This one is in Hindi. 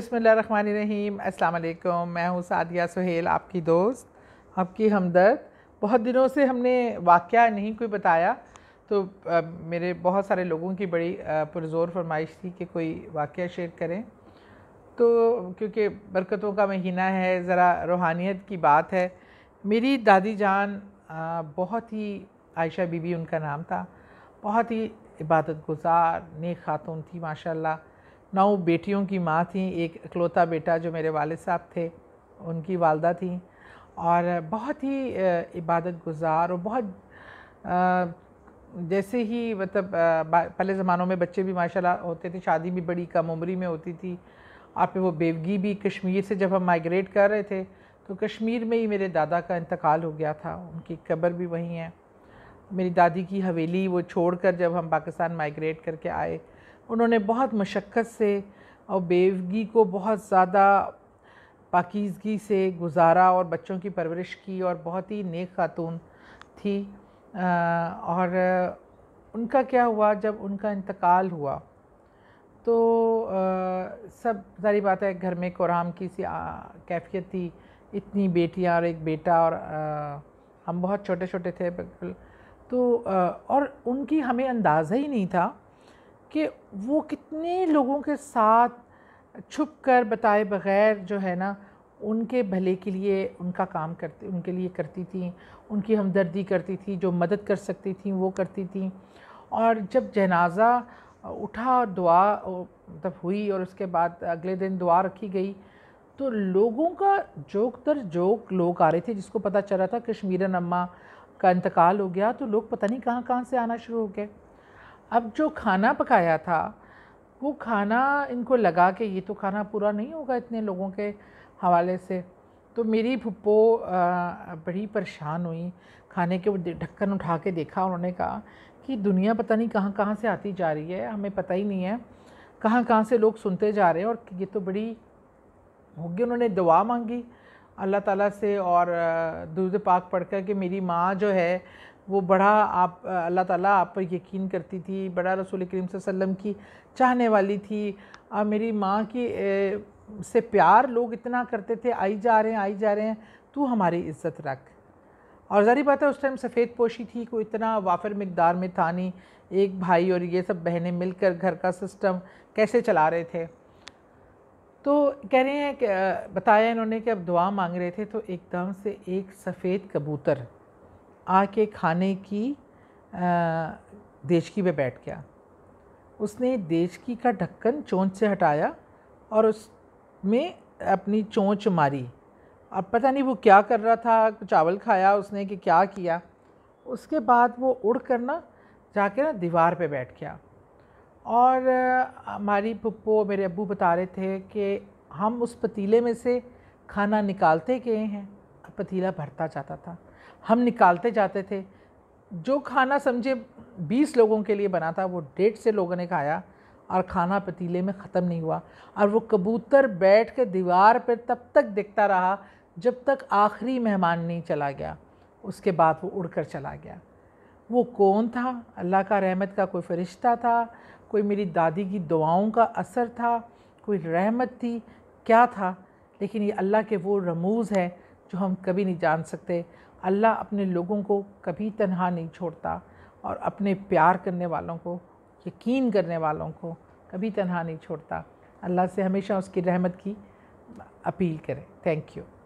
बसमीम अल्लाम मैं हूँ सादिया सुहेल आपकी दोस्त आपकी हमदर्द बहुत दिनों से हमने वाक़ नहीं कोई बताया तो आ, मेरे बहुत सारे लोगों की बड़ी पुरज़ोर फरमाइश थी कि कोई वाक़ शेयर करें तो क्योंकि बरकतों का महीना है ज़रा रूहानियत की बात है मेरी दादी जान आ, बहुत ही आयशा बीबी उनका नाम था बहुत ही इबादत गुजार नेक खातून थी माशाल्लाह नौ बेटियों की माँ थी एक इकलौता बेटा जो मेरे वाले साहब थे उनकी वालदा थी और बहुत ही इबादत गुजार और बहुत जैसे ही मतलब पहले ज़मानों में बच्चे भी माशाल्लाह होते थे शादी भी बड़ी कम उम्री में होती थी और फिर वो बेवगी भी कश्मीर से जब हम माइग्रेट कर रहे थे तो कश्मीर में ही मेरे दादा का इंतकाल हो गया था उनकी कब्र भी वहीं है मेरी दादी की हवेली वो छोड़ कर जब हम पाकिस्तान माइग्रेट करके आए उन्होंने बहुत मशक्क़त से और बेवगी को बहुत ज़्यादा पाकिजगी से गुजारा और बच्चों की परवरिश की और बहुत ही नेक खातून थी आ, और उनका क्या हुआ जब उनका इंतकाल हुआ तो आ, सब सारी बात है घर में कुराम की सी कैफियत थी इतनी बेटियां और एक बेटा और आ, हम बहुत छोटे छोटे थे बिल्कुल तो और उनकी हमें अंदाज़ा ही नहीं था कि वो कितने लोगों के साथ छुप कर बताए बग़ैर जो है ना उनके भले के लिए उनका काम करती उनके लिए करती थी उनकी हमदर्दी करती थी जो मदद कर सकती थी वो करती थी और जब जनाजा उठा और दुआ तब हुई और उसके बाद अगले दिन दुआ रखी गई तो लोगों का जोक दर जोक लोग आ रहे थे जिसको पता चला था कश्मीरन अम्मा का इंतकाल हो गया तो लोग पता नहीं कहाँ कहाँ से आना शुरू हो गए अब जो खाना पकाया था वो खाना इनको लगा कि ये तो खाना पूरा नहीं होगा इतने लोगों के हवाले से तो मेरी भुप्पो बड़ी परेशान हुई खाने के वो ढक्कन उठा के देखा उन्होंने कहा कि दुनिया पता नहीं कहाँ कहाँ से आती जा रही है हमें पता ही नहीं है कहाँ कहाँ से लोग सुनते जा रहे हैं और ये तो बड़ी होगी उन्होंने दुआ मांगी अल्लाह ताला से और दूध पाक पढ़ कर कि मेरी माँ जो है वो बड़ा आप अल्लाह ताला आप पर यकीन करती थी बड़ा रसूल करीम वसल्लम की चाहने वाली थी आ, मेरी माँ की ए, से प्यार लोग इतना करते थे आई जा रहे हैं आई जा रहे हैं तू हमारी इज्जत रख और ज़ारी बात है उस टाइम सफ़ेद पोशी थी कोई इतना वाफिर मकदार में था नहीं एक भाई और ये सब बहनें मिलकर घर का सिस्टम कैसे चला रहे थे तो कह रहे हैं कि बताया इन्होंने कि अब दुआ मांग रहे थे तो एकदम से एक सफ़ेद कबूतर आके खाने की देशकी पे बैठ गया उसने देशकी का ढक्कन चोंच से हटाया और उसमें अपनी चोंच मारी अब पता नहीं वो क्या कर रहा था चावल खाया उसने कि क्या किया उसके बाद वो उड़ कर ना जाके ना दीवार पे बैठ गया और हमारी पप्पो मेरे अबू बता रहे थे कि हम उस पतीले में से खाना निकालते गए हैं पतीला भरता जाता था हम निकालते जाते थे जो खाना समझे बीस लोगों के लिए बना था वो डेढ़ से लोगों ने खाया और खाना पतीले में ख़त्म नहीं हुआ और वो कबूतर बैठ के दीवार पर तब तक दिखता रहा जब तक आखिरी मेहमान नहीं चला गया उसके बाद वो उड़ कर चला गया वो कौन था अल्लाह का रहमत का कोई फ़रिश्ता था कोई मेरी दादी की दुआओं का असर था कोई रहमत थी क्या था लेकिन ये अल्लाह के वो रमूज़ हैं जो हम कभी नहीं जान सकते अल्लाह अपने लोगों को कभी तनहा नहीं छोड़ता और अपने प्यार करने वालों को यकीन करने वालों को कभी तनहा नहीं छोड़ता अल्लाह से हमेशा उसकी रहमत की अपील करें थैंक यू